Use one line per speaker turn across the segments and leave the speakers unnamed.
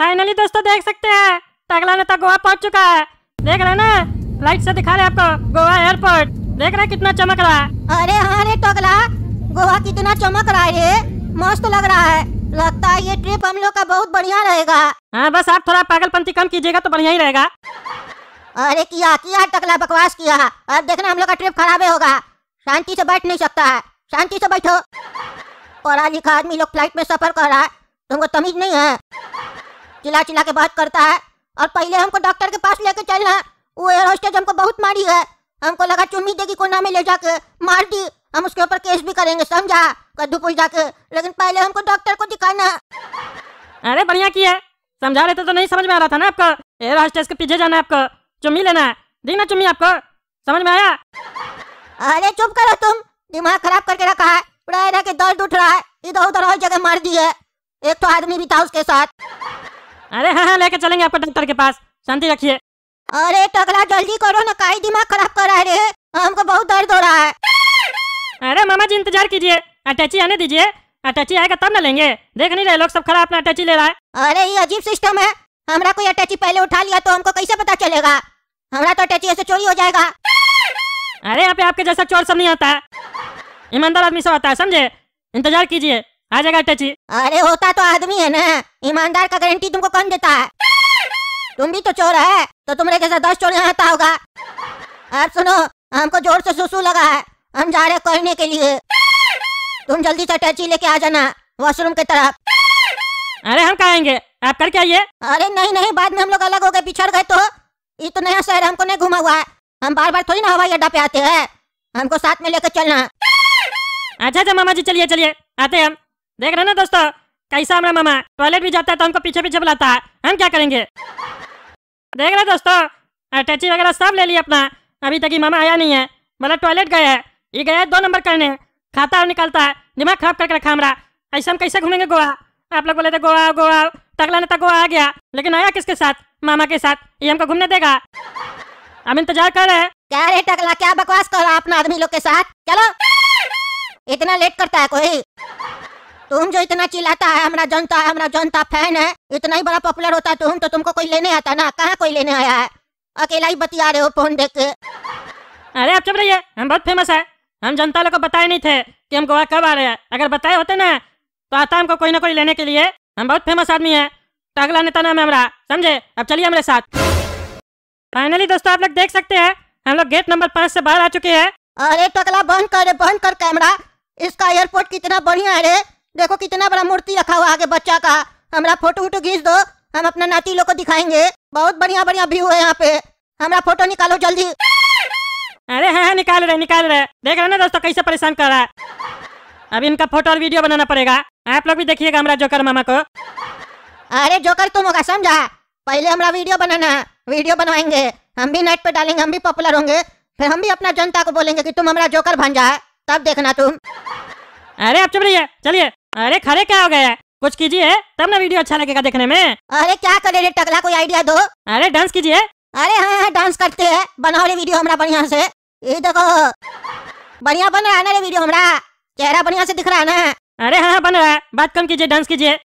finally दोस्तों देख सकते हैं तगला नेता गोवा पहुंच चुका है देख रहे ना लाइट से दिखा रहे आपको गोवा एयरपोर्ट देख रहे कितना चमक रहा है अरे हाँ रे टोगला गोवा कितना चमक रहा है मस्त लग रहा है लगता है ये ट्रिप हम लोग का बहुत बढ़िया रहेगा हाँ बस आप थोड़ा पागलपंती कम कीजिएगा तो बढ़िया ही रहेगा अरे किया किया टकला बकवास किया अब देखना हम लोग का ट्रिप खराब होगा शांति से बैठ नहीं सकता है शांति से बैठो पढ़ा लिखा आदमी लोग फ्लाइट में सफर कर रहा है तुमको तमीज नहीं है चिल्ला चिल्ला के बात करता है और पहले हमको डॉक्टर के पास लेके चलना है वो एयर होस्टेज हमको बहुत मारी है हमको लगा चुम्मी देगी कोना में ले जाके मार दी हम उसके ऊपर केस भी करेंगे समझा कद्दू पुल जाके लेकिन पहले हमको डॉक्टर को दिखाना अरे बढ़िया किया समझा रहे थे तो नहीं समझ में आ रहा था ना आपका एयर होस्टेज के पीछे जाना है आपका चुम्मी लेना है दी ना चुम्मी आपको समझ में आया अरे चुप करो तुम दिमाग खराब करके रखा है पूरा के दर्द उठ रहा है इधर उधर हर जगह मार दी है एक तो आदमी भी था उसके साथ अरे हाँ हाँ लेके चलेंगे आपको डॉक्टर के पास शांति रखिए अरे टकला जल्दी करो ना का दिमाग खराब कर रहे हमको बहुत दर्द हो रहा है अरे मामा जी इंतजार कीजिए अटैची आने दीजिए अटैची आएगा तब ना लेंगे देख नहीं रहे लोग सब खराब अपना अटैची ले रहा है अरे ये अजीब सिस्टम है हमारा कोई अटैची पहले उठा लिया तो हमको कैसे पता चलेगा हमारा तो अटैची ऐसे चोरी हो जाएगा अरे यहाँ पे आपके जैसा चोर सब नहीं आता है ईमानदार आदमी सब आता है समझे इंतजार कीजिए आ जाएगा टची अरे होता तो आदमी है ना ईमानदार का गारंटी तुमको कौन देता है तुम भी तो चोर है तो तुम्हारे जैसा दस चोर यहाँ आता होगा अब सुनो हमको जोर से सुसु लगा है हम जा रहे कहने के लिए तुम जल्दी से टची लेके आ जाना वॉशरूम के तरफ अरे हम कहेंगे आप करके आइए अरे नहीं नहीं बाद में हम लोग अलग हो गए पिछड़ गए तो ये तो नया शहर हमको नहीं घुमा हुआ है हम बार बार थोड़ी ना हवाई अड्डा पे आते हैं हमको साथ में लेकर चलना अच्छा अच्छा मामा जी चलिए चलिए आते हैं हम देख रहे ना दोस्तों कैसा हमारा मामा टॉयलेट भी जाता है तो हमको पीछे पीछे बुलाता है हम क्या करेंगे देख रहे दोस्तों अटैची वगैरह सब ले लिया अपना अभी तक ही मामा आया नहीं है बोला टॉयलेट गया है ये गया है दो नंबर करने खाता और निकलता है दिमाग खराब करके रखा हमारा ऐसे हम कैसे घूमेंगे गोवा आप लोग बोले थे गोवा गोवा टकला नेता तो गोवा आ गया लेकिन आया किसके साथ मामा के साथ ये हमको घूमने देगा हम इंतजार तो कर रहे हैं क्या रे टकला क्या बकवास कर रहा अपना आदमी लोग के साथ चलो इतना लेट करता है कोई तुम जो इतना चिल्लाता है हमारा जनता है हमारा जनता फैन है इतना ही बड़ा पॉपुलर होता है तुम तो तुमको कोई लेने आता ना कहाँ कोई लेने आया है अकेला ही बतिया रहे हो फोन देख के अरे आप चुप रहिए हम बहुत फेमस है हम जनता लोग को बताए नहीं थे कि हम गोवा कब आ रहे हैं अगर बताए होते ना तो आता हमको कोई ना कोई लेने के लिए हम बहुत फेमस आदमी है तो अगला नेता नाम है हमारा समझे अब चलिए हमारे साथ फाइनली दोस्तों आप लोग देख सकते हैं हम लोग गेट नंबर पाँच से बाहर आ चुके हैं अरे टकला तो बंद कर बंद कर कैमरा इसका एयरपोर्ट कितना बढ़िया है रे देखो कितना बड़ा मूर्ति रखा हुआ आगे बच्चा का हमारा फोटो वोटो घींच दो हम अपना नाती लोग को दिखाएंगे बहुत बढ़िया बढ़िया व्यू है यहाँ पे हमारा फोटो निकालो जल्दी अरे हाँ, हाँ निकाल रहे निकाल रहे देख रहे ना दोस्तों कैसे परेशान कर रहा है अब इनका फोटो और वीडियो बनाना पड़ेगा आप लोग भी देखिएगा हमारा जोकर मामा को अरे जोकर तुम होगा समझा पहले हमारा वीडियो बनाना वीडियो बनवाएंगे हम भी नेट पे डालेंगे हम भी पॉपुलर होंगे फिर हम भी अपना जनता को बोलेंगे कि तुम हमारा जोकर भांजा जाए तब देखना तुम अरे आप चुप रहिए चलिए अरे खरे क्या हो गया कुछ कीजिए तब ना वीडियो अच्छा लगेगा देखने में अरे क्या करे रे टकला कोई आइडिया दो अरे डांस कीजिए अरे हाँ हाँ डांस करते है बनाओ रे वीडियो हमारा बढ़िया से ये देखो बढ़िया बन रहा है ना रे वीडियो हमारा चेहरा बढ़िया से दिख रहा है ना अरे हाँ, हाँ बन रहा है बात कम कीजिए डांस कीजिए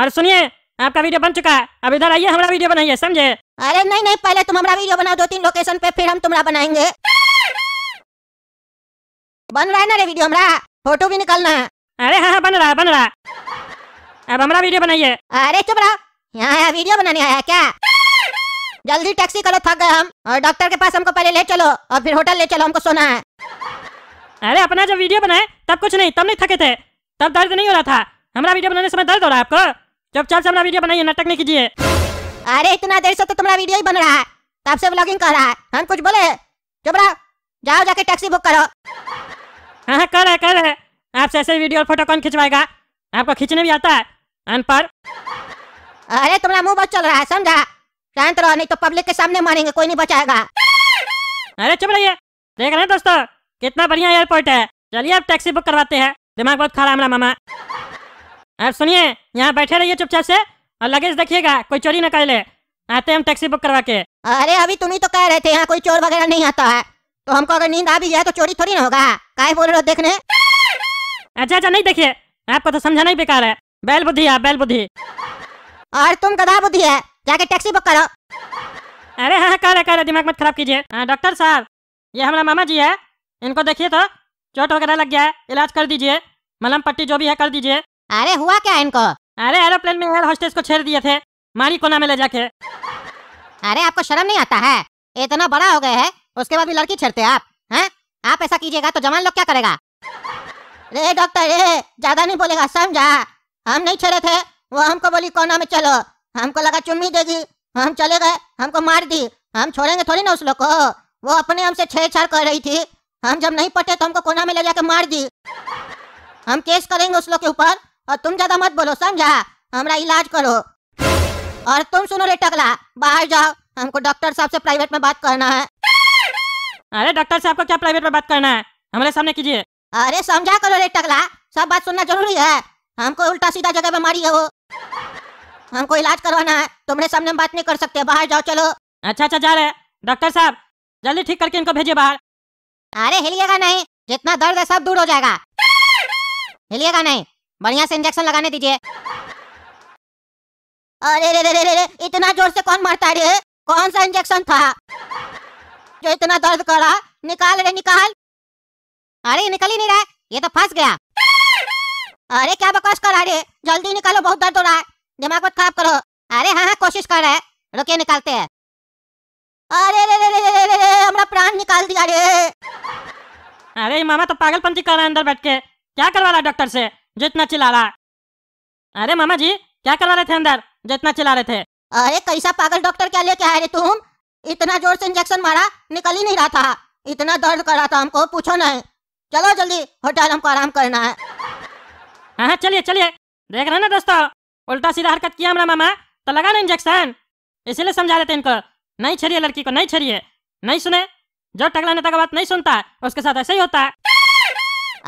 और सुनिए आपका वीडियो बन चुका है अब इधर आइए हमारा वीडियो बनाइए समझे अरे नहीं नहीं पहले तुम हमारा वीडियो बनाओ दो तीन लोकेशन पे फिर हम तुम्हारा बनाएंगे बन रहा है ना रे वीडियो हमारा फोटो भी निकलना है अरे हाँ हाँ बन रहा बन रहा अब हमारा वीडियो बनाइए अरे चुप रहो यहाँ वीडियो बनाने आया क्या जल्दी टैक्सी करो थक गए हम और डॉक्टर के पास हमको पहले ले चलो और फिर होटल ले चलो हमको सोना है अरे अपना जब वीडियो बनाए तब कुछ नहीं तब नहीं थके थे तब दर्द नहीं हो रहा था हमारा वीडियो बनाने समय दर्द हो रहा है आपको चल से हमारा वीडियो बनाइए नाटक नहीं कीजिए अरे इतना देर से तो तुम्हारा वीडियो ही बन रहा है तब से ब्लॉगिंग कर रहा है हम कुछ बोले चुप रहो जाओ जाके टैक्सी बुक करो हाँ, हाँ कर रहे कर रहे आपसे ऐसे वीडियो और फोटो कौन खिंचवाएगा आपको खींचने भी आता है अनपढ़ अरे तुम्हारा मुंह बच चल रहा है समझा शांत रहो नहीं तो पब्लिक के सामने मारेंगे कोई नहीं बचाएगा अरे चुप रहिए देख रहे हैं दोस्तों कितना बढ़िया एयरपोर्ट है चलिए अब टैक्सी बुक करवाते हैं दिमाग बहुत खराब हमारा मामा अब सुनिए यहाँ बैठे रहिए चुपचाप से और लगेज देखिएगा कोई चोरी ना कर ले आते हम टैक्सी बुक करवा के अरे अभी तुम ही तो कह रहे थे यहाँ कोई चोर वगैरह नहीं आता है तो हमको अगर नींद आ भी जाए तो चोरी थोड़ी ना होगा काहे बोल रहे हो देखने अच्छा अच्छा नहीं देखिए आपको तो समझाना ही बेकार है बैल बुद्धि है बैल बुद्धि और तुम कदा बुद्धि है जाके टैक्सी बुक करो अरे हाँ, हाँ कर रहे कर रहे दिमाग मत खराब कीजिए हाँ, डॉक्टर साहब ये हमारा मामा जी है इनको देखिए तो चोट वगैरह लग गया है इलाज कर दीजिए मलम पट्टी जो भी है कर दीजिए अरे हुआ क्या इनको अरे एरोप्लेन में एयर होस्टेस को छेड़ दिए थे मारी कोना में ले जाके अरे आपको शर्म नहीं आता है इतना बड़ा हो गए है उसके बाद भी लड़की छेड़ते आप हैं आप ऐसा कीजिएगा तो जवान लोग क्या करेगा रे डॉक्टर रे ज्यादा नहीं बोलेगा समझा हम नहीं छेड़े थे वो हमको बोली कोना में चलो हमको लगा चुम्मी देगी हम चले गए हमको मार दी हम छोड़ेंगे थोड़ी ना उस लोग को वो अपने हमसे छेड़छाड़ कर रही थी हम जब नहीं पटे तो हमको कोना में ले जाके मार दी हम केस करेंगे उस लोग के ऊपर और तुम ज्यादा मत बोलो समझा हमारा इलाज करो और तुम सुनो रे टकला बाहर जाओ हमको डॉक्टर साहब से प्राइवेट में बात करना है अरे डॉक्टर साहब को क्या प्राइवेट में बात करना है हमारे सामने कीजिए अरे समझा करो रे टकला सब बात सुनना जरूरी है हमको उल्टा सीधा जगह बीमारी है वो हमको इलाज करवाना है तुम्हारे सामने बात नहीं कर सकते बाहर जाओ चलो अच्छा अच्छा जा रहे डॉक्टर साहब जल्दी ठीक करके इनको भेजिए बाहर अरे हिलिएगा नहीं जितना दर्द है सब दूर हो जाएगा हिलिएगा नहीं बढ़िया से इंजेक्शन लगाने दीजिए अरे रे रे रे रे इतना जोर से कौन मरता रे कौन सा इंजेक्शन था जो इतना दर्द करा निकाल रे निकाल अरे निकल ही नहीं रहा है ये तो फंस गया अरे क्या बकवास कर रहा है जल्दी निकालो बहुत दर्द हो रहा है दिमाग मत खराब करो अरे हाँ हाँ कोशिश कर रहा है रुके निकालते हैं अरे रे रे रे रे रे रे हमारा प्राण निकाल दिया रे अरे मामा तो पागलपंती कर रहा है अंदर बैठ के क्या करवा रहा है डॉक्टर से जो इतना चिल्ला रहा है अरे मामा जी क्या करवा रहे थे अंदर जो इतना चिल्ला रहे थे अरे कैसा पागल डॉक्टर क्या लेके आए रे तुम इतना जोर से इंजेक्शन मारा निकल ही नहीं रहा था इतना दर्द कर रहा था हमको पूछो नहीं चलो जल्दी होटल हमको आराम करना है हाँ, हाँ चलिए चलिए देख रहे ना दोस्तों उल्टा सीधा हरकत किया हमारा मामा तो लगा ना इंजेक्शन इसीलिए समझा देते इनको नहीं छेड़िए लड़की को नहीं छेड़िए नहीं सुने जो टकला नेता का बात नहीं सुनता उसके साथ ऐसा ही होता है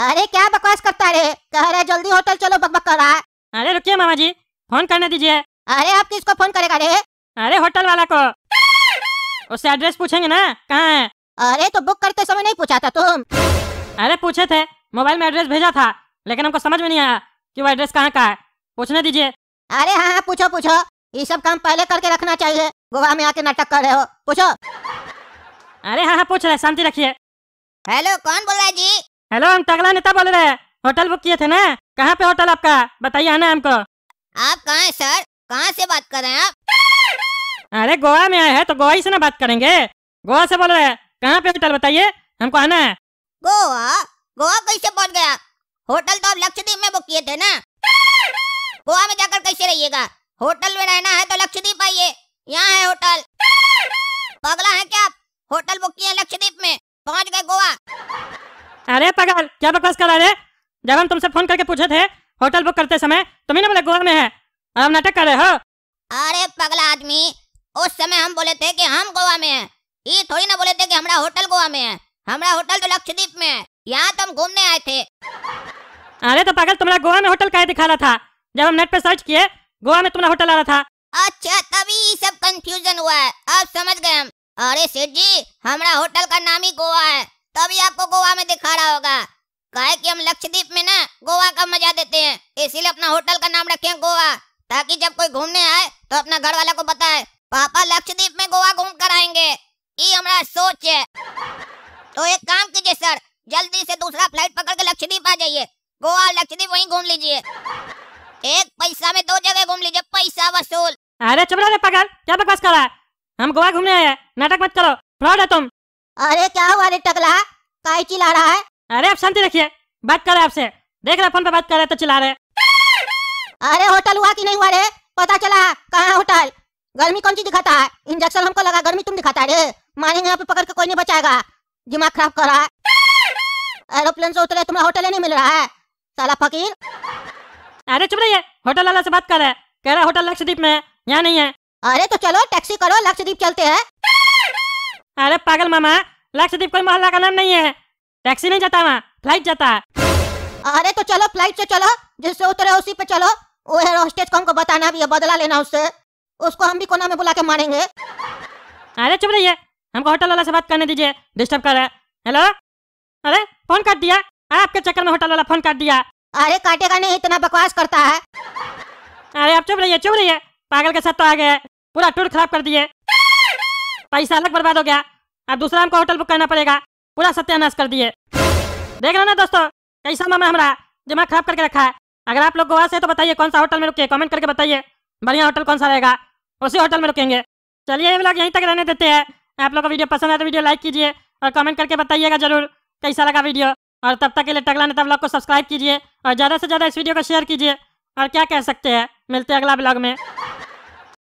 अरे क्या बकवास करता रे कह रहे जल्दी होटल चलो बकबक कर रहा है अरे रुकिए मामा जी फोन करने दीजिए अरे आप किसको फोन करेगा रे अरे होटल वाला को उससे एड्रेस पूछेंगे ना कहाँ है अरे तो बुक करते समय नहीं पूछा था तुम अरे पूछे थे मोबाइल में एड्रेस भेजा था लेकिन हमको समझ में नहीं आया कि वो एड्रेस कहाँ का है पूछने दीजिए अरे हाँ हाँ पूछो पूछो ये सब काम पहले करके रखना चाहिए गोवा में आके नाटक कर रहे हो पूछो अरे हाँ हाँ पूछ रहे शांति रखिए हेलो कौन बोल रहा है जी हेलो हम तगला नेता बोल रहे हैं होटल बुक किए थे ना कहाँ पे होटल आपका बताइए आना हमको आप
कहाँ हैं सर कहाँ से बात कर रहे हैं
आप अरे गोवा में आए हैं तो गोवा ही से ना बात करेंगे गोवा से बोल रहे हैं कहाँ पे होटल बताइए हमको आना है
गोवा होटल तो आप लक्षद्वीप में बुक किए थे ना गोवा में जाकर कैसे रहिएगा होटल में रहना है तो लक्षद्वीप आइए यहाँ है होटल पगला है क्या आप होटल बुक किए लक्षद्वीप में पहुँच गए गोवा
अरे पगल क्या बकवास कर रहे जब हम तुमसे फोन करके पूछे थे होटल बुक करते समय तुम ही ना बोले गोवा में है
हम नाटक कर रहे हो अरे पगला आदमी उस समय हम बोले थे कि हम गोवा में हैं ये थोड़ी ना बोले थे कि हमारा होटल गोवा में है हमारा होटल तो लक्षद्वीप में है यहाँ तो हम घूमने आए थे
अरे तो पागल तुम्हारा गोवा में होटल का दिखा रहा था जब हम
नेट पे सर्च किए
गोवा में तुम्हारा होटल आ रहा था
अच्छा तभी सब कंफ्यूजन हुआ है अब समझ गए हम अरे सेठ जी हमारा होटल का नाम ही गोवा है तभी आपको गोवा में दिखा रहा होगा कहे कि हम लक्षद्वीप में ना गोवा का मजा देते हैं इसीलिए अपना होटल का नाम रखे गोवा ताकि जब कोई घूमने आए तो अपना घर वाला को बताए पापा लक्षद्वीप में गोवा घूम कर आएंगे ये हमारा सोच है तो एक काम कीजिए सर जल्दी से दूसरा फ्लाइट पकड़ के लक्षद्वीप आ जाइए गोवा लक्षद्वीप वहीं घूम लीजिए एक पैसा में दो जगह घूम लीजिए पैसा वसूल
अरे चुप रहो पागल क्या बकवास कर रहा है हम गोवा घूमने आए हैं नाटक मत करो फ्रॉड है तुम
अरे क्या हुआ रे टकला काहे चिल्ला
रहा है अरे आप शांति रखिए बात कर रहे हैं आपसे देख रहे फोन पे बात कर रहे तो चिल्ला रहे अरे होटल हुआ कि नहीं हुआ रे पता चला कहाँ होटल गर्मी कौन सी दिखाता है इंजेक्शन हमको लगा गर्मी तुम दिखाता है रे मारेंगे यहाँ पे पकड़ के कोई नहीं बचाएगा दिमाग खराब कर रहा है एरोप्लेन से उतरे तुम्हारा होटल नहीं मिल रहा है साला फकीर अरे चुप रहिए होटल वाला से बात कर रहा है कह रहा है होटल लक्षद्वीप में है यहाँ नहीं है अरे तो चलो टैक्सी करो लक्षद्वीप चलते हैं अरे पागल मामा लक्षद्वीप कोई मोहल्ला का नाम नहीं है टैक्सी नहीं जाता वहाँ फ्लाइट जाता है अरे तो चलो फ्लाइट से चलो जिससे उतरे उसी पे चलो वो है होस्टेज को हमको बताना भी है बदला लेना उससे उसको हम भी कोना में बुला के मारेंगे अरे चुप रहिए हमको होटल वाला से बात करने दीजिए डिस्टर्ब कर रहा है हेलो अरे फोन काट दिया आपके चक्कर में होटल वाला फोन काट दिया अरे काटेगा नहीं इतना बकवास करता है अरे आप चुप रहिए चुप रहिए पागल के साथ तो आ गए पूरा टूर खराब कर दिए पैसा अलग बर्बाद हो गया अब दूसरा हमको होटल बुक करना पड़ेगा पूरा सत्यानाश कर दिए देख रहे ना दोस्तों कैसा मामा हमारा दिमाग खराब करके रखा है अगर आप लोग गोवा से तो बताइए कौन सा होटल में रुके कमेंट करके बताइए बढ़िया होटल कौन सा रहेगा उसी होटल में रुकेंगे चलिए ये लोग यहीं तक रहने देते हैं आप लोग को वीडियो पसंद आए तो वीडियो लाइक कीजिए और कमेंट करके बताइएगा जरूर कैसा लगा वीडियो और तब तक के लिए टगला नेता ब्लॉग को सब्सक्राइब कीजिए और ज़्यादा से ज़्यादा इस वीडियो को शेयर कीजिए और क्या कह सकते हैं मिलते हैं अगला ब्लॉग में